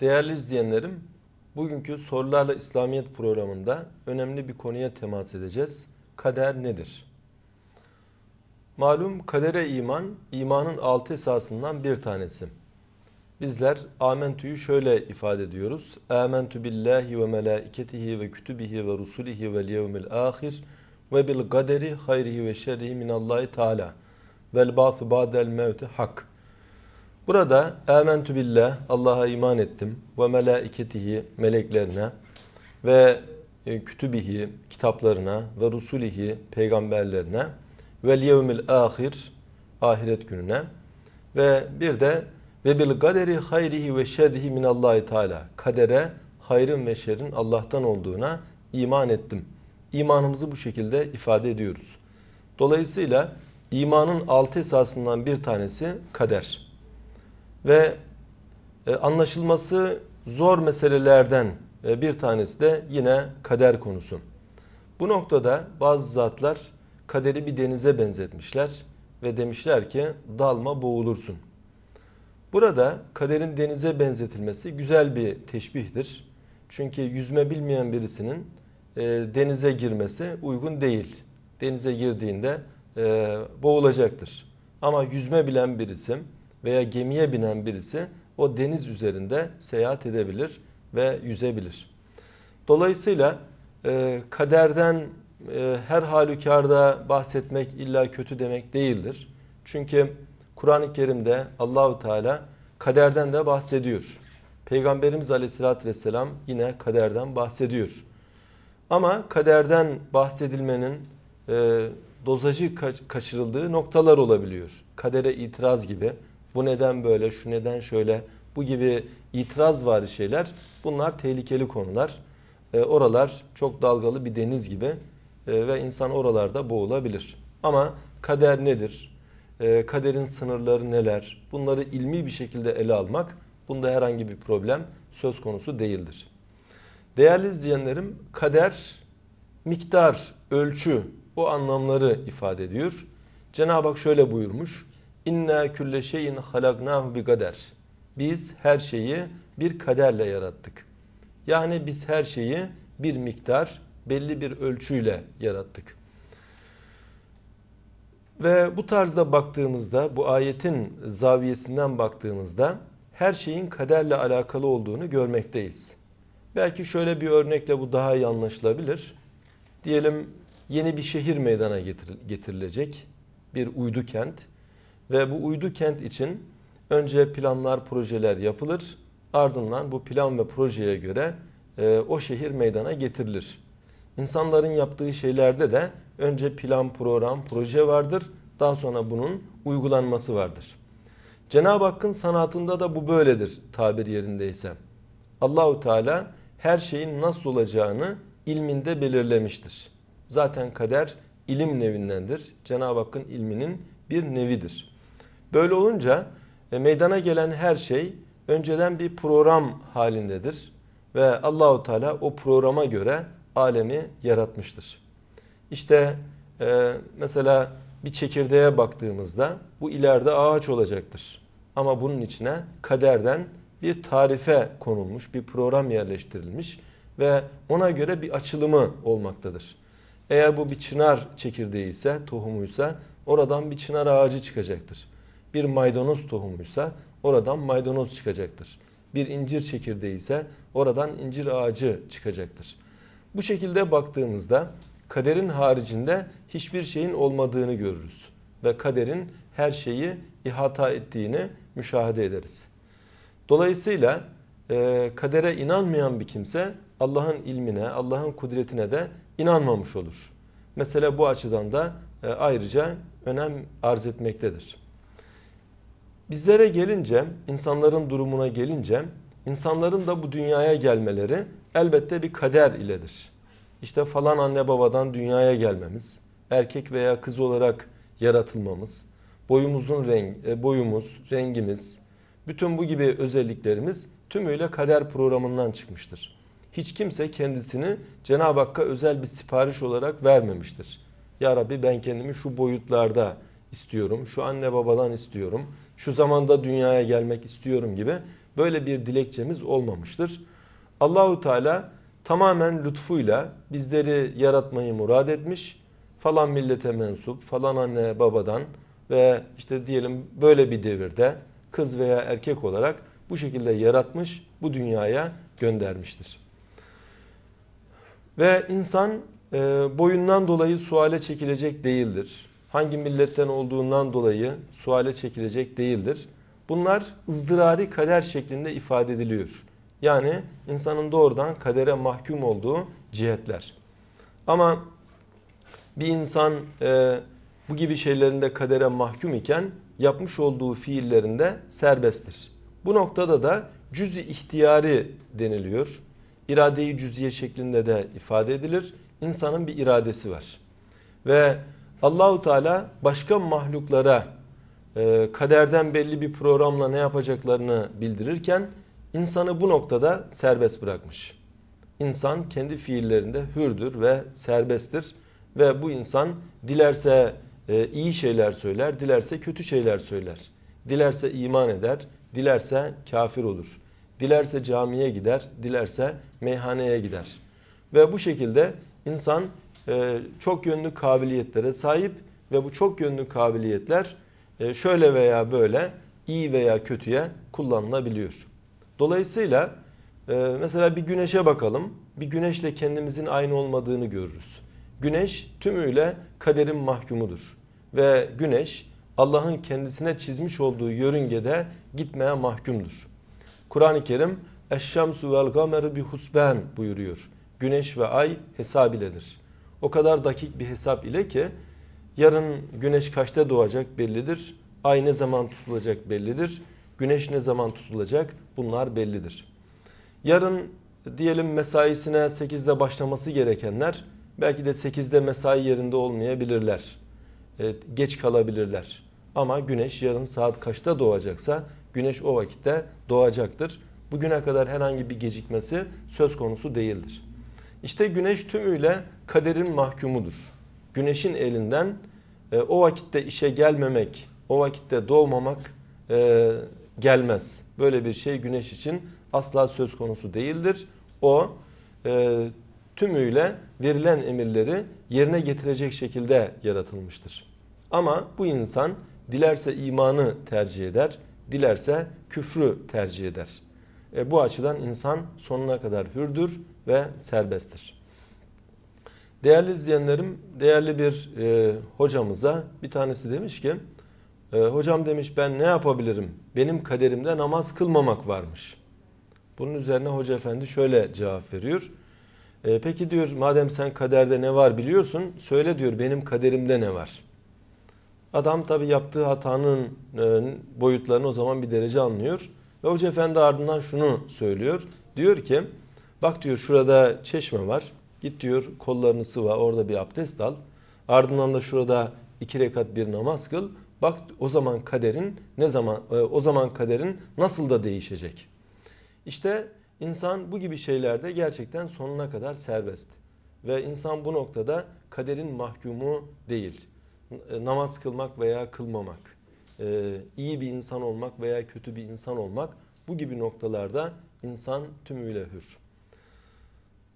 Değerli izleyenlerim, bugünkü Sorularla İslamiyet programında önemli bir konuya temas edeceğiz. Kader nedir? Malum kadere iman, imanın altı esasından bir tanesi. Bizler amentüyü şöyle ifade ediyoruz. Amentü billahi ve melaiketihi ve kütübihi ve rusulihi ve yevmil ahir ve bil gaderi hayrihi ve şerrihi minallahi teala vel ba'thu ba'del mevti hak. Burada ementü billah Allah'a iman ettim ve melaiketihi meleklerine ve e, kütübihi kitaplarına ve rusulihi peygamberlerine ve yevmil ahir ahiret gününe ve bir de ve bil kaderi hayrihi ve şerrihi min Allahi Teala kadere hayrın ve şerrin Allah'tan olduğuna iman ettim. İmanımızı bu şekilde ifade ediyoruz. Dolayısıyla imanın altı esasından bir tanesi kader ve e, anlaşılması zor meselelerden e, bir tanesi de yine kader konusu. Bu noktada bazı zatlar kaderi bir denize benzetmişler ve demişler ki dalma boğulursun. Burada kaderin denize benzetilmesi güzel bir teşbihdir. Çünkü yüzme bilmeyen birisinin e, denize girmesi uygun değil. Denize girdiğinde boğulacaktır. Ama yüzme bilen birisi veya gemiye binen birisi o deniz üzerinde seyahat edebilir ve yüzebilir. Dolayısıyla e, kaderden e, her halükarda bahsetmek illa kötü demek değildir. Çünkü Kur'an-ı Kerim'de Allahu Teala kaderden de bahsediyor. Peygamberimiz Aleyhisselatü Vesselam yine kaderden bahsediyor. Ama kaderden bahsedilmenin e, dozajı kaçırıldığı noktalar olabiliyor. Kadere itiraz gibi bu neden böyle, şu neden şöyle bu gibi itiraz var şeyler bunlar tehlikeli konular. E, oralar çok dalgalı bir deniz gibi e, ve insan oralarda boğulabilir. Ama kader nedir? E, kaderin sınırları neler? Bunları ilmi bir şekilde ele almak bunda herhangi bir problem söz konusu değildir. Değerli izleyenlerim kader miktar, ölçü bu anlamları ifade ediyor. Cenab-ı Hak şöyle buyurmuş. İnna külle şeyin halaknahu bi kader. Biz her şeyi bir kaderle yarattık. Yani biz her şeyi bir miktar, belli bir ölçüyle yarattık. Ve bu tarzda baktığımızda, bu ayetin zaviyesinden baktığımızda her şeyin kaderle alakalı olduğunu görmekteyiz. Belki şöyle bir örnekle bu daha iyi anlaşılabilir. Diyelim yeni bir şehir meydana getirilecek bir uydu kent ve bu uydu kent için önce planlar, projeler yapılır. Ardından bu plan ve projeye göre e, o şehir meydana getirilir. İnsanların yaptığı şeylerde de önce plan, program, proje vardır. Daha sonra bunun uygulanması vardır. Cenab-ı Hakk'ın sanatında da bu böyledir tabir yerindeyse. Allahu Teala her şeyin nasıl olacağını ilminde belirlemiştir. Zaten kader ilim nevindendir. Cenab-ı Hakk'ın ilminin bir nevidir. Böyle olunca e, meydana gelen her şey önceden bir program halindedir ve Allahu Teala o programa göre alemi yaratmıştır. İşte e, mesela bir çekirdeğe baktığımızda bu ileride ağaç olacaktır. Ama bunun içine kaderden bir tarife konulmuş, bir program yerleştirilmiş ve ona göre bir açılımı olmaktadır. Eğer bu bir çınar çekirdeği ise, tohumuysa oradan bir çınar ağacı çıkacaktır. Bir maydanoz tohumuysa oradan maydanoz çıkacaktır. Bir incir çekirdeği ise oradan incir ağacı çıkacaktır. Bu şekilde baktığımızda kaderin haricinde hiçbir şeyin olmadığını görürüz ve kaderin her şeyi ihata ettiğini müşahede ederiz. Dolayısıyla e, kadere inanmayan bir kimse Allah'ın ilmine, Allah'ın kudretine de inanmamış olur. Mesela bu açıdan da e, ayrıca önem arz etmektedir. Bizlere gelince, insanların durumuna gelince, insanların da bu dünyaya gelmeleri elbette bir kader iledir. İşte falan anne babadan dünyaya gelmemiz, erkek veya kız olarak yaratılmamız, boyumuzun renk, e, boyumuz, rengimiz, bütün bu gibi özelliklerimiz tümüyle kader programından çıkmıştır. Hiç kimse kendisini Cenab-ı Hakk'a özel bir sipariş olarak vermemiştir. Ya Rabbi ben kendimi şu boyutlarda istiyorum, şu anne babadan istiyorum, şu zamanda dünyaya gelmek istiyorum gibi böyle bir dilekçemiz olmamıştır. Allahu Teala tamamen lütfuyla bizleri yaratmayı murad etmiş. Falan millete mensup, falan anne babadan ve işte diyelim böyle bir devirde kız veya erkek olarak bu şekilde yaratmış, bu dünyaya göndermiştir. Ve insan e, boyundan dolayı suale çekilecek değildir hangi milletten olduğundan dolayı suale çekilecek değildir. Bunlar ızdırari kader şeklinde ifade ediliyor. Yani insanın doğrudan kadere mahkum olduğu cihetler. Ama bir insan e, bu gibi şeylerinde kadere mahkum iken yapmış olduğu fiillerinde serbesttir. Bu noktada da cüz-i ihtiyari deniliyor. İradeyi cüziye şeklinde de ifade edilir. İnsanın bir iradesi var. Ve Allahu Teala başka mahluklara e, kaderden belli bir programla ne yapacaklarını bildirirken insanı bu noktada serbest bırakmış. İnsan kendi fiillerinde hürdür ve serbesttir ve bu insan dilerse e, iyi şeyler söyler, dilerse kötü şeyler söyler. Dilerse iman eder, dilerse kafir olur. Dilerse camiye gider, dilerse meyhaneye gider. Ve bu şekilde insan ee, çok yönlü kabiliyetlere sahip ve bu çok yönlü kabiliyetler e, şöyle veya böyle iyi veya kötüye kullanılabiliyor. Dolayısıyla e, mesela bir güneşe bakalım. Bir güneşle kendimizin aynı olmadığını görürüz. Güneş tümüyle kaderin mahkumudur. Ve güneş Allah'ın kendisine çizmiş olduğu yörüngede gitmeye mahkumdur. Kur'an-ı Kerim Eşşemsu vel gameru bi husben buyuruyor. Güneş ve ay hesab iledir. O kadar dakik bir hesap ile ki yarın güneş kaçta doğacak bellidir. Ay ne zaman tutulacak bellidir. Güneş ne zaman tutulacak bunlar bellidir. Yarın diyelim mesaisine 8'de başlaması gerekenler belki de 8'de mesai yerinde olmayabilirler. Evet, geç kalabilirler. Ama güneş yarın saat kaçta doğacaksa güneş o vakitte doğacaktır. Bugüne kadar herhangi bir gecikmesi söz konusu değildir. İşte güneş tümüyle kaderin mahkumudur. Güneşin elinden e, o vakitte işe gelmemek, o vakitte doğmamak e, gelmez. Böyle bir şey güneş için asla söz konusu değildir. O e, tümüyle verilen emirleri yerine getirecek şekilde yaratılmıştır. Ama bu insan dilerse imanı tercih eder, dilerse küfrü tercih eder. E, bu açıdan insan sonuna kadar hürdür ve serbesttir. Değerli izleyenlerim, değerli bir e, hocamıza bir tanesi demiş ki, e, hocam demiş ben ne yapabilirim? Benim kaderimde namaz kılmamak varmış. Bunun üzerine hoca efendi şöyle cevap veriyor. E, peki diyor madem sen kaderde ne var biliyorsun söyle diyor benim kaderimde ne var? Adam tabi yaptığı hatanın e, boyutlarını o zaman bir derece anlıyor. Ve Hoca Efendi ardından şunu söylüyor. Diyor ki bak diyor şurada çeşme var. Git diyor kollarını sıva orada bir abdest al. Ardından da şurada iki rekat bir namaz kıl. Bak o zaman kaderin ne zaman e, o zaman kaderin nasıl da değişecek. İşte insan bu gibi şeylerde gerçekten sonuna kadar serbest. Ve insan bu noktada kaderin mahkumu değil. E, namaz kılmak veya kılmamak e, iyi bir insan olmak veya kötü bir insan olmak bu gibi noktalarda insan tümüyle hür.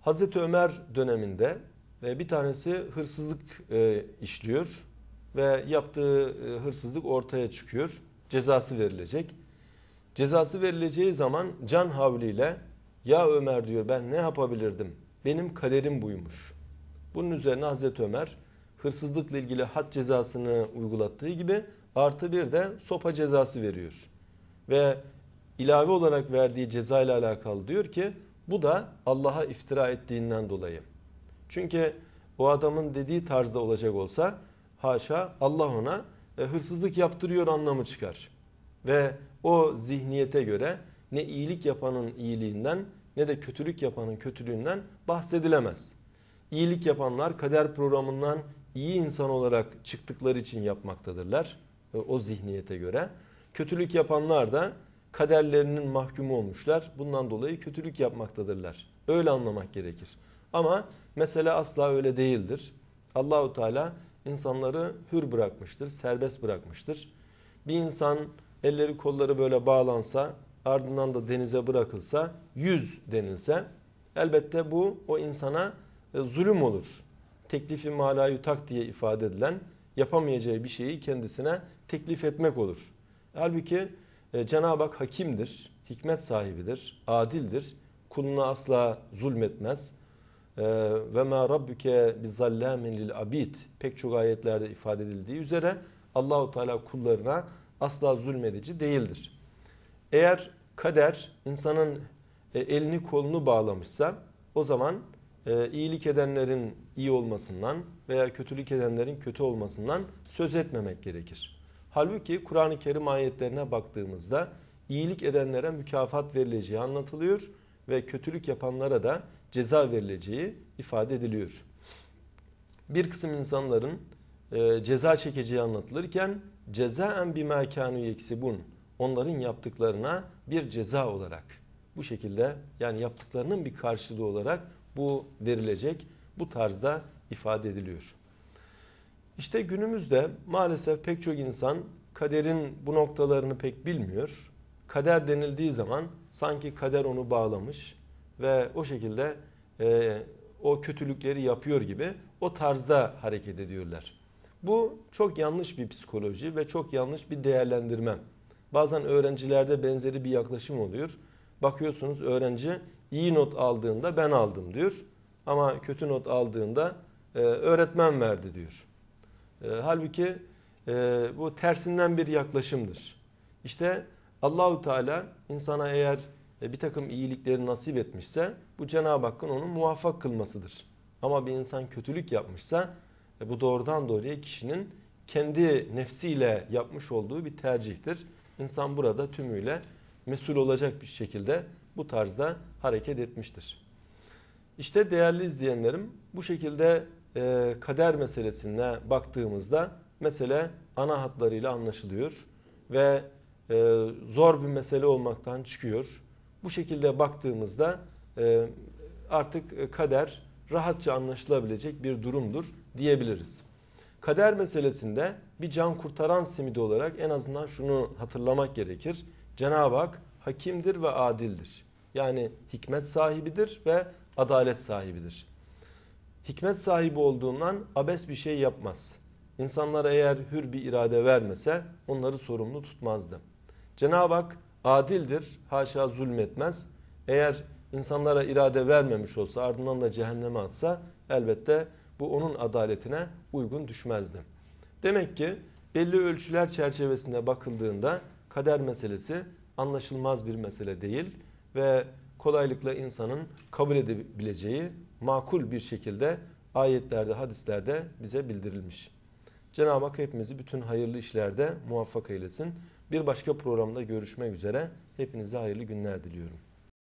Hazreti Ömer döneminde ve bir tanesi hırsızlık e, işliyor ve yaptığı e, hırsızlık ortaya çıkıyor. Cezası verilecek. Cezası verileceği zaman can havliyle ya Ömer diyor ben ne yapabilirdim? Benim kaderim buymuş. Bunun üzerine Hazreti Ömer hırsızlıkla ilgili had cezasını uygulattığı gibi artı bir de sopa cezası veriyor. Ve ilave olarak verdiği ceza ile alakalı diyor ki bu da Allah'a iftira ettiğinden dolayı. Çünkü o adamın dediği tarzda olacak olsa haşa Allah ona e, hırsızlık yaptırıyor anlamı çıkar. Ve o zihniyete göre ne iyilik yapanın iyiliğinden ne de kötülük yapanın kötülüğünden bahsedilemez. İyilik yapanlar kader programından iyi insan olarak çıktıkları için yapmaktadırlar. E, o zihniyete göre. Kötülük yapanlar da kaderlerinin mahkumu olmuşlar. Bundan dolayı kötülük yapmaktadırlar. Öyle anlamak gerekir. Ama mesele asla öyle değildir. Allahu Teala insanları hür bırakmıştır, serbest bırakmıştır. Bir insan elleri kolları böyle bağlansa, ardından da denize bırakılsa, yüz denilse elbette bu o insana e, zulüm olur. Teklifi malayı tak diye ifade edilen yapamayacağı bir şeyi kendisine teklif etmek olur. Halbuki e, Cenab-ı Hak hakimdir, hikmet sahibidir, adildir. Kuluna asla zulmetmez. E, Ve ma rabbuke bizallamin lil abid pek çok ayetlerde ifade edildiği üzere Allahu Teala kullarına asla zulmedici değildir. Eğer kader insanın e, elini kolunu bağlamışsa o zaman e, iyilik edenlerin iyi olmasından veya kötülük edenlerin kötü olmasından söz etmemek gerekir. Halbuki Kur'an-ı Kerim ayetlerine baktığımızda iyilik edenlere mükafat verileceği anlatılıyor ve kötülük yapanlara da ceza verileceği ifade ediliyor. Bir kısım insanların e, ceza çekeceği anlatılırken cezaen bima kanu yeksibun onların yaptıklarına bir ceza olarak bu şekilde yani yaptıklarının bir karşılığı olarak bu verilecek. Bu tarzda ifade ediliyor. İşte günümüzde maalesef pek çok insan kaderin bu noktalarını pek bilmiyor. Kader denildiği zaman sanki kader onu bağlamış ve o şekilde e, o kötülükleri yapıyor gibi o tarzda hareket ediyorlar. Bu çok yanlış bir psikoloji ve çok yanlış bir değerlendirme. Bazen öğrencilerde benzeri bir yaklaşım oluyor. Bakıyorsunuz öğrenci iyi not aldığında ben aldım diyor. Ama kötü not aldığında e, öğretmen verdi diyor. E, halbuki e, bu tersinden bir yaklaşımdır. İşte Allahu Teala insana eğer e, bir takım iyilikleri nasip etmişse bu Cenab-ı Hakk'ın onu muvaffak kılmasıdır. Ama bir insan kötülük yapmışsa e, bu doğrudan doğruya kişinin kendi nefsiyle yapmış olduğu bir tercihtir. İnsan burada tümüyle mesul olacak bir şekilde bu tarzda hareket etmiştir. İşte değerli izleyenlerim bu şekilde e, kader meselesine baktığımızda mesele ana hatlarıyla anlaşılıyor ve e, zor bir mesele olmaktan çıkıyor. Bu şekilde baktığımızda e, artık kader rahatça anlaşılabilecek bir durumdur diyebiliriz. Kader meselesinde bir can kurtaran simidi olarak en azından şunu hatırlamak gerekir. Cenab-ı Hak hakimdir ve adildir. Yani hikmet sahibidir ve adalet sahibidir. Hikmet sahibi olduğundan abes bir şey yapmaz. İnsanlara eğer hür bir irade vermese onları sorumlu tutmazdı. Cenab-ı Hak adildir, haşa zulmetmez. Eğer insanlara irade vermemiş olsa ardından da cehenneme atsa elbette bu onun adaletine uygun düşmezdi. Demek ki belli ölçüler çerçevesinde bakıldığında kader meselesi anlaşılmaz bir mesele değil ve kolaylıkla insanın kabul edebileceği makul bir şekilde ayetlerde, hadislerde bize bildirilmiş. Cenab-ı Hak hepimizi bütün hayırlı işlerde muvaffak eylesin. Bir başka programda görüşmek üzere. Hepinize hayırlı günler diliyorum.